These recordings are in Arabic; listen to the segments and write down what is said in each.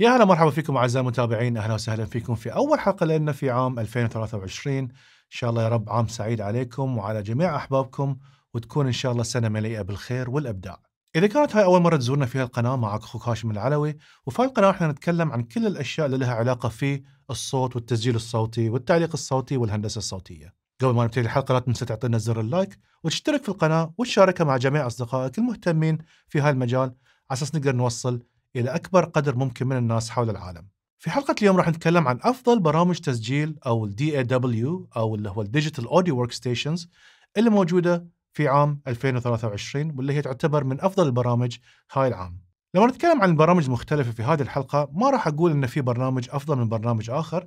يا هلا مرحبا فيكم اعزائي المتابعين اهلا وسهلا فيكم في اول حلقه لنا في عام 2023 ان شاء الله يا رب عام سعيد عليكم وعلى جميع احبابكم وتكون ان شاء الله سنه مليئه بالخير والابداع. اذا كانت هاي اول مره تزورنا فيها القناه معك اخوك هاشم العلوي وفي القناه احنا نتكلم عن كل الاشياء اللي لها علاقه في الصوت والتسجيل الصوتي والتعليق الصوتي والهندسه الصوتيه. قبل ما نبتدي الحلقه لا تنسى تعطينا زر اللايك وتشترك في القناه وتشاركها مع جميع اصدقائك المهتمين في هاي المجال على اساس نقدر نوصل إلى أكبر قدر ممكن من الناس حول العالم في حلقة اليوم راح نتكلم عن أفضل برامج تسجيل أو ال DAW أو اللي هو الديجيتال أوديو ورك ستيشنز اللي موجودة في عام 2023 واللي هي تعتبر من أفضل البرامج هاي العام لما نتكلم عن البرامج المختلفة في هذه الحلقة ما راح أقول إن في برنامج أفضل من برنامج آخر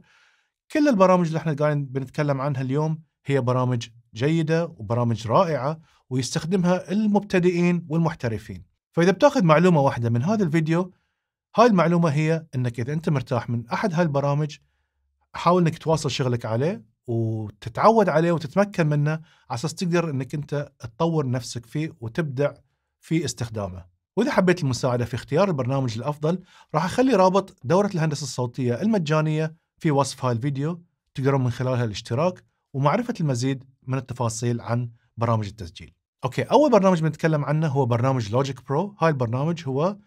كل البرامج اللي احنا قاعدين بنتكلم عنها اليوم هي برامج جيدة وبرامج رائعة ويستخدمها المبتدئين والمحترفين فإذا بتاخذ معلومة واحدة من هذا الفيديو هاي المعلومه هي انك اذا انت مرتاح من احد هاي البرامج حاول انك تواصل شغلك عليه وتتعود عليه وتتمكن منه على اساس تقدر انك انت تطور نفسك فيه وتبدع في استخدامه. واذا حبيت المساعده في اختيار البرنامج الافضل راح اخلي رابط دوره الهندسه الصوتيه المجانيه في وصف الفيديو تقدرون من خلالها الاشتراك ومعرفه المزيد من التفاصيل عن برامج التسجيل. اوكي اول برنامج بنتكلم عنه هو برنامج لوجيك برو، هاي البرنامج هو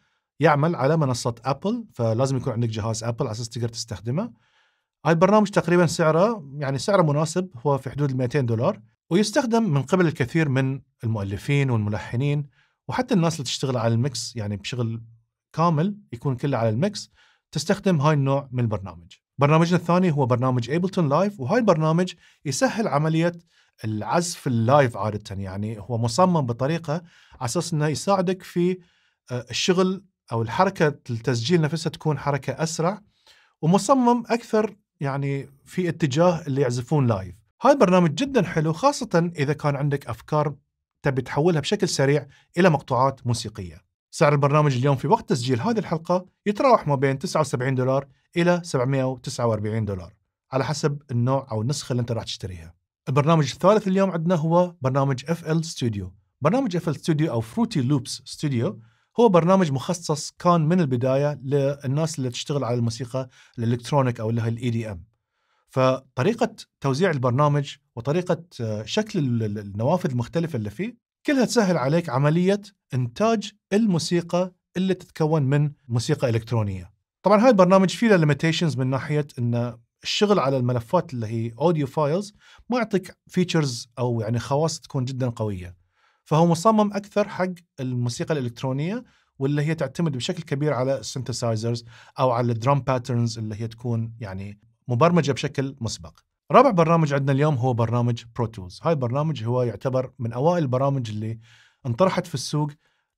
يعمل على منصه ابل فلازم يكون عندك جهاز ابل على اساس تقدر تستخدمه هاي البرنامج تقريبا سعره يعني سعره مناسب هو في حدود ال 200 دولار ويستخدم من قبل الكثير من المؤلفين والملحنين وحتى الناس اللي تشتغل على الميكس يعني بشغل كامل يكون كله على الميكس تستخدم هاي النوع من البرنامج برنامجنا الثاني هو برنامج ايبلتون لايف وهاي البرنامج يسهل عمليه العزف اللايف عاده يعني هو مصمم بطريقه على اساس انه يساعدك في آه، الشغل او الحركه التسجيل نفسها تكون حركه اسرع ومصمم اكثر يعني في اتجاه اللي يعزفون لايف هاي برنامج جدا حلو خاصه اذا كان عندك افكار تبي تحولها بشكل سريع الى مقطوعات موسيقيه سعر البرنامج اليوم في وقت تسجيل هذه الحلقه يتراوح ما بين 79 دولار الى 749 دولار على حسب النوع او النسخه اللي انت راح تشتريها البرنامج الثالث اليوم عندنا هو برنامج اف ال ستوديو برنامج اف ال ستوديو او فروتي لوبس ستوديو هو برنامج مخصص كان من البدايه للناس اللي تشتغل على الموسيقى الالكترونيك او اللي هي الاي دي e ام فطريقه توزيع البرنامج وطريقه آه، شكل النوافذ المختلفه اللي فيه كلها تسهل عليك عمليه انتاج الموسيقى اللي تتكون من موسيقى الكترونيه طبعا هذا البرنامج فيه له ليميتيشنز من ناحيه انه الشغل على الملفات اللي هي اوديو فايلز ما يعطيك فيتشرز او يعني خواص تكون جدا قويه فهو مصمم اكثر حق الموسيقى الالكترونيه واللي هي تعتمد بشكل كبير على السنتسايزرز او على الدرام باترنز اللي هي تكون يعني مبرمجه بشكل مسبق. رابع برنامج عندنا اليوم هو برنامج برو تولز، هاي البرنامج هو يعتبر من اوائل البرامج اللي انطرحت في السوق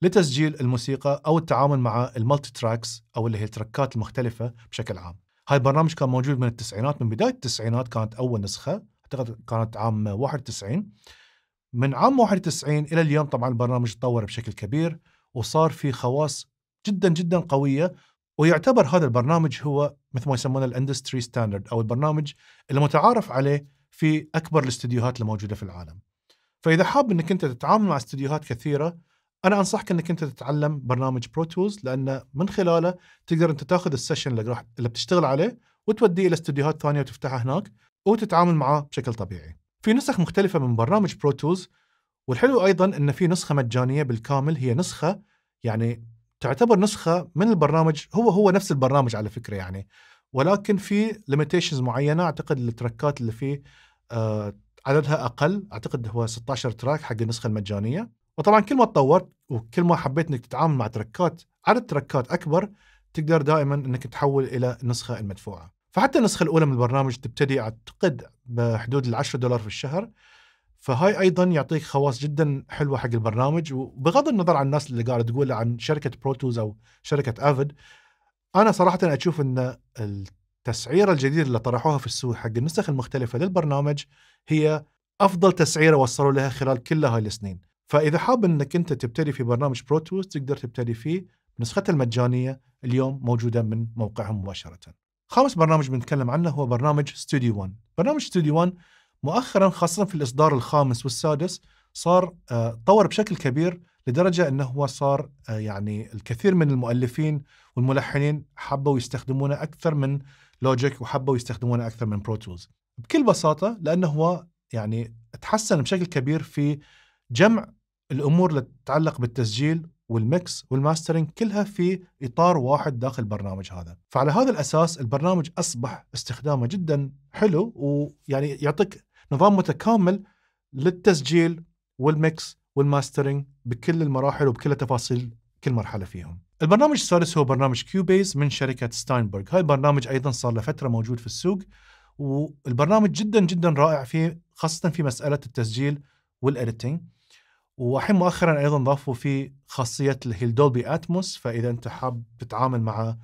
لتسجيل الموسيقى او التعامل مع المالتي تراكس او اللي هي التركات المختلفه بشكل عام. هاي البرنامج كان موجود من التسعينات من بدايه التسعينات كانت اول نسخه اعتقد كانت عام 91 من عام 91 الى اليوم طبعا البرنامج تطور بشكل كبير وصار في خواص جدا جدا قويه ويعتبر هذا البرنامج هو مثل ما يسمونه الاندستري ستاندرد او البرنامج المتعارف عليه في اكبر الاستديوهات الموجوده في العالم. فاذا حاب انك انت تتعامل مع استديوهات كثيره انا انصحك انك انت تتعلم برنامج برو تولز لان من خلاله تقدر انت تاخذ السيشن اللي راح اللي بتشتغل عليه وتوديه الى استديوهات ثانيه وتفتحها هناك وتتعامل معاه بشكل طبيعي. في نسخ مختلفة من برنامج برو تولز والحلو أيضا أن في نسخة مجانية بالكامل هي نسخة يعني تعتبر نسخة من البرنامج هو هو نفس البرنامج على فكرة يعني ولكن في ليميتيشنز معينة أعتقد التراكات اللي فيه آه عددها أقل أعتقد هو 16 تراك حق النسخة المجانية وطبعا كل ما تطورت وكل ما حبيت انك تتعامل مع تركات عدد تركات اكبر تقدر دائما انك تحول الى النسخه المدفوعه. فحتى النسخه الاولى من البرنامج تبتدي اعتقد بحدود ال 10 دولار في الشهر فهاي ايضا يعطيك خواص جدا حلوه حق البرنامج وبغض النظر عن الناس اللي قاعده تقول عن شركه بروتوز او شركه افيد انا صراحه اشوف ان التسعيره الجديده اللي طرحوها في السوق حق النسخ المختلفه للبرنامج هي افضل تسعيره وصلوا لها خلال كل هاي السنين فاذا حاب انك انت تبتدي في برنامج بروتوز تقدر تبتدي فيه نسخته المجانيه اليوم موجوده من موقعهم مباشره خامس برنامج بنتكلم عنه هو برنامج ستوديو 1 برنامج ستوديو 1 مؤخرا خاصة في الإصدار الخامس والسادس صار آه، طور بشكل كبير لدرجة أنه هو صار آه، يعني الكثير من المؤلفين والملحنين حبوا يستخدمونه أكثر من لوجيك وحبوا يستخدمونه أكثر من برو تولز بكل بساطة لأنه هو يعني تحسن بشكل كبير في جمع الأمور اللي تتعلق بالتسجيل والميكس والماسترنج كلها في اطار واحد داخل البرنامج هذا فعلى هذا الاساس البرنامج اصبح استخدامه جدا حلو ويعني يعطيك نظام متكامل للتسجيل والميكس والماسترنج بكل المراحل وبكل تفاصيل كل مرحله فيهم البرنامج السادس هو برنامج كيوبيز من شركه ستاينبرغ هاي البرنامج ايضا صار له فتره موجود في السوق والبرنامج جدا جدا رائع فيه خاصه في مساله التسجيل والاديتنج وحين مؤخرا ايضا ضافوا في خاصيه اللي هي الدولبي اتموس فاذا انت حاب تتعامل مع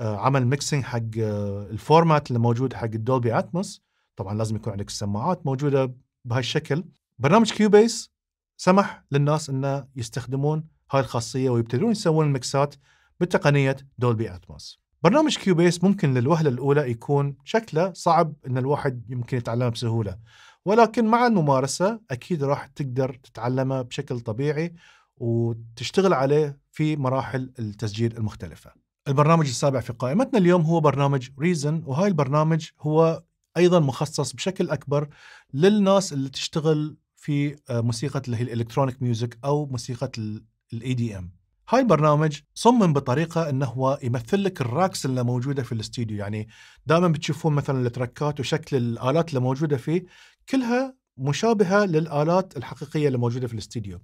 آه، عمل ميكسينج حق آه، الفورمات اللي موجود حق الدولبي اتموس طبعا لازم يكون عندك السماعات موجوده بهالشكل برنامج كيوبيس سمح للناس انه يستخدمون هاي الخاصيه ويبتدون يسوون الميكسات بتقنيه دولبي اتموس برنامج كيوبيس ممكن للوهله الاولى يكون شكله صعب ان الواحد يمكن يتعلمه بسهوله ولكن مع الممارسة أكيد راح تقدر تتعلمه بشكل طبيعي وتشتغل عليه في مراحل التسجيل المختلفة البرنامج السابع في قائمتنا اليوم هو برنامج ريزن وهاي البرنامج هو أيضا مخصص بشكل أكبر للناس اللي تشتغل في آه، موسيقى اللي هي الالكترونيك ميوزك أو موسيقى الاي دي ام e هاي البرنامج صمم بطريقه انه هو يمثل لك الراكس اللي موجوده في الاستديو يعني دائما بتشوفون مثلا التركات وشكل الالات اللي موجوده فيه كلها مشابهه للالات الحقيقيه اللي موجوده في الاستديو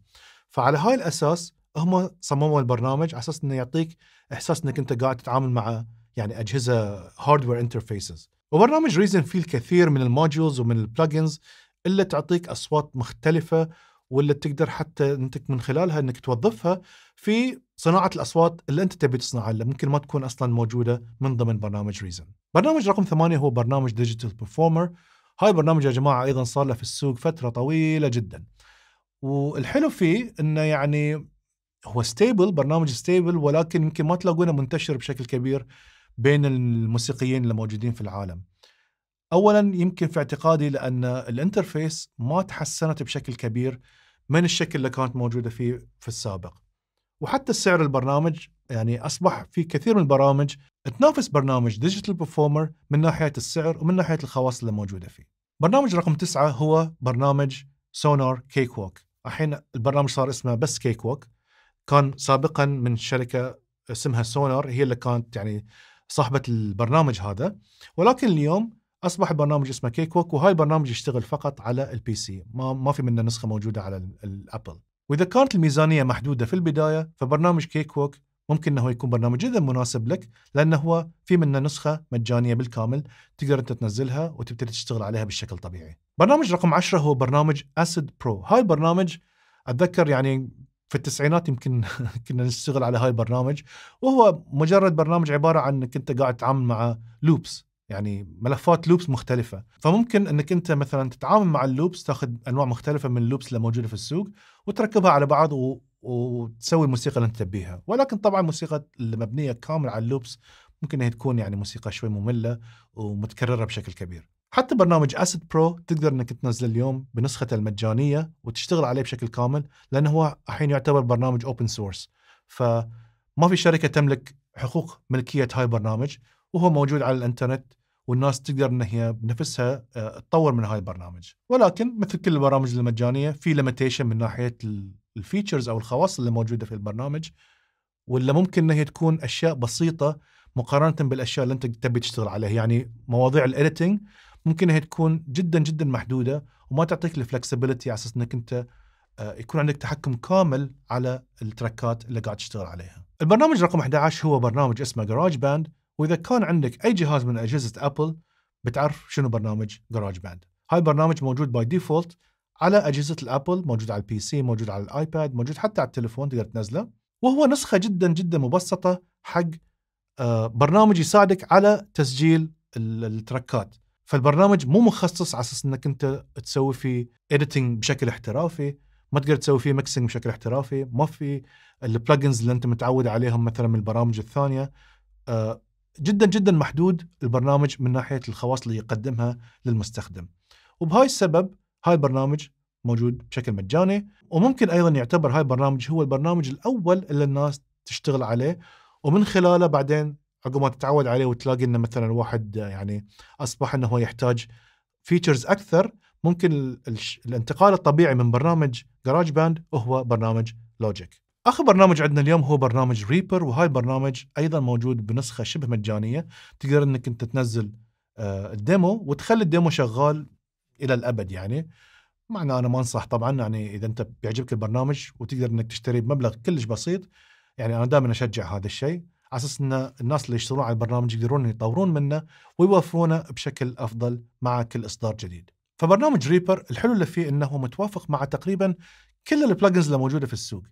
فعلى هاي الاساس هم صمموا البرنامج على اساس انه يعطيك احساس انك انت قاعد تتعامل مع يعني اجهزه هاردوير انترفيسز وبرنامج ريزن فيه الكثير من الموديولز ومن البلجنز اللي تعطيك اصوات مختلفه واللي تقدر حتى انت من خلالها انك توظفها في صناعه الاصوات اللي انت تبي تصنعها اللي ممكن ما تكون اصلا موجوده من ضمن برنامج ريزن. برنامج رقم ثمانيه هو برنامج ديجيتال بيرفورمر هاي البرنامج يا جماعه ايضا صار له في السوق فتره طويله جدا والحلو فيه انه يعني هو ستيبل برنامج ستيبل ولكن يمكن ما تلاقونه منتشر بشكل كبير بين الموسيقيين اللي موجودين في العالم اولا يمكن في اعتقادي لان الانترفيس ما تحسنت بشكل كبير من الشكل اللي كانت موجوده فيه في السابق وحتى سعر البرنامج يعني اصبح في كثير من البرامج تنافس برنامج ديجيتال بيرفورمر من ناحيه السعر ومن ناحيه الخواص اللي موجوده فيه. برنامج رقم تسعه هو برنامج سونار كيك ووك. الحين البرنامج صار اسمه بس كيك ووك. كان سابقا من شركه اسمها سونار هي اللي كانت يعني صاحبه البرنامج هذا ولكن اليوم اصبح البرنامج اسمه كيك ووك وهاي البرنامج يشتغل فقط على البي سي ما ما في منه نسخه موجوده على الابل واذا كانت الميزانيه محدوده في البدايه فبرنامج كيك ووك ممكن انه يكون برنامج جدا مناسب لك لانه هو في منه نسخه مجانيه بالكامل تقدر انت تنزلها وتبتدي تشتغل عليها بالشكل الطبيعي. برنامج رقم 10 هو برنامج اسيد برو، هاي البرنامج اتذكر يعني في التسعينات يمكن كنا نشتغل على هاي البرنامج وهو مجرد برنامج عباره عن انك انت قاعد تتعامل مع لوبس يعني ملفات لوبس مختلفة، فممكن انك انت مثلا تتعامل مع اللوبس تاخذ انواع مختلفة من اللوبس اللي موجودة في السوق وتركبها على بعض و... وتسوي الموسيقى اللي انت تبيها ولكن طبعا الموسيقى المبنيه كامل على اللوبس ممكن انها تكون يعني موسيقى شوي ممله ومتكرره بشكل كبير حتى برنامج اسيد برو تقدر انك تنزله اليوم بنسخته المجانيه وتشتغل عليه بشكل كامل لانه هو الحين يعتبر برنامج اوبن سورس فما في شركه تملك حقوق ملكيه هاي البرنامج وهو موجود على الانترنت والناس تقدر ان هي بنفسها آه، تطور من هاي البرنامج ولكن مثل كل البرامج المجانيه في ليميتيشن من ناحيه الفيتشرز او الخواص اللي موجوده في البرنامج ولا ممكن انها هي تكون اشياء بسيطه مقارنه بالاشياء اللي انت تبي تشتغل عليها يعني مواضيع الايديتنج ممكن انها تكون جدا جدا محدوده وما تعطيك الفلكسبيتي على اساس انك انت آه، يكون عندك تحكم كامل على التراكات اللي قاعد تشتغل عليها. البرنامج رقم 11 هو برنامج اسمه جراج باند واذا كان عندك اي جهاز من اجهزه ابل بتعرف شنو برنامج جراج باند. هاي البرنامج موجود باي ديفولت على اجهزه الابل موجود على البي سي موجود على الايباد موجود حتى على التليفون تقدر تنزله وهو نسخه جدا جدا مبسطه حق آه، برنامج يساعدك على تسجيل التركات فالبرنامج مو مخصص على اساس انك انت تسوي فيه اديتنج بشكل احترافي ما تقدر تسوي فيه ميكسنج بشكل احترافي ما في البلجنز اللي انت متعود عليهم مثلا من البرامج الثانيه آه، جدا جدا محدود البرنامج من ناحيه الخواص اللي يقدمها للمستخدم وبهاي السبب هاي البرنامج موجود بشكل مجاني وممكن ايضا يعتبر هاي البرنامج هو البرنامج الاول اللي الناس تشتغل عليه ومن خلاله بعدين عقب ما تتعود عليه وتلاقي انه مثلا واحد يعني اصبح انه هو يحتاج فيتشرز اكثر ممكن الانتقال الطبيعي من برنامج جراج باند وهو برنامج لوجيك اخر برنامج عندنا اليوم هو برنامج ريبر وهاي البرنامج ايضا موجود بنسخه شبه مجانيه تقدر انك انت تنزل آه، الديمو وتخلي الديمو شغال الى الابد يعني معنا انا ما انصح طبعا يعني اذا انت بيعجبك البرنامج وتقدر انك تشتري بمبلغ كلش بسيط يعني انا دائما اشجع هذا الشيء على اساس ان الناس اللي يشتغلون على البرنامج يقدرون يطورون منه ويوفرونه بشكل افضل مع كل اصدار جديد. فبرنامج ريبر الحلو اللي فيه انه متوافق مع تقريبا كل البلجنز اللي موجوده في السوق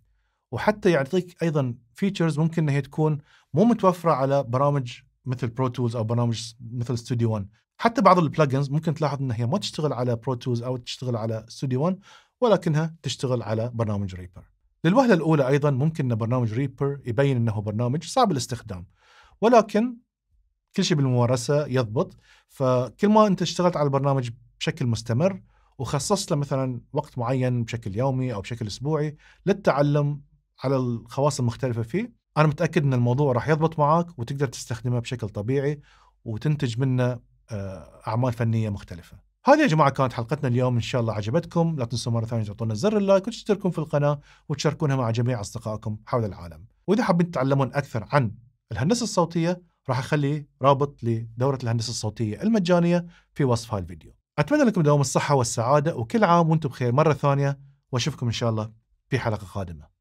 وحتى يعطيك ايضا فيتشرز ممكن انها هي تكون مو متوفره على برامج مثل برو تولز او برامج مثل ستوديو 1 حتى بعض البلجنز ممكن تلاحظ انها هي ما تشتغل على برو تولز او تشتغل على ستوديو 1 ولكنها تشتغل على برنامج ريبر. للوهله الاولى ايضا ممكن ان برنامج ريبر يبين انه برنامج صعب الاستخدام ولكن كل شيء بالممارسه يضبط فكل ما انت اشتغلت على البرنامج بشكل مستمر وخصصت له مثلا وقت معين بشكل يومي او بشكل اسبوعي للتعلم على الخواص المختلفه فيه انا متاكد ان الموضوع راح يضبط معك وتقدر تستخدمه بشكل طبيعي وتنتج منه آه، اعمال فنيه مختلفه هذه يا جماعه كانت حلقتنا اليوم ان شاء الله عجبتكم لا تنسوا مره ثانيه تعطونا زر اللايك وتشتركون في القناه وتشاركونها مع جميع اصدقائكم حول العالم واذا حابين تتعلمون اكثر عن الهندسه الصوتيه راح اخلي رابط لدوره الهندسه الصوتيه المجانيه في وصف هذا الفيديو اتمنى لكم دوام الصحه والسعاده وكل عام وانتم بخير مره ثانيه واشوفكم ان شاء الله في حلقه قادمه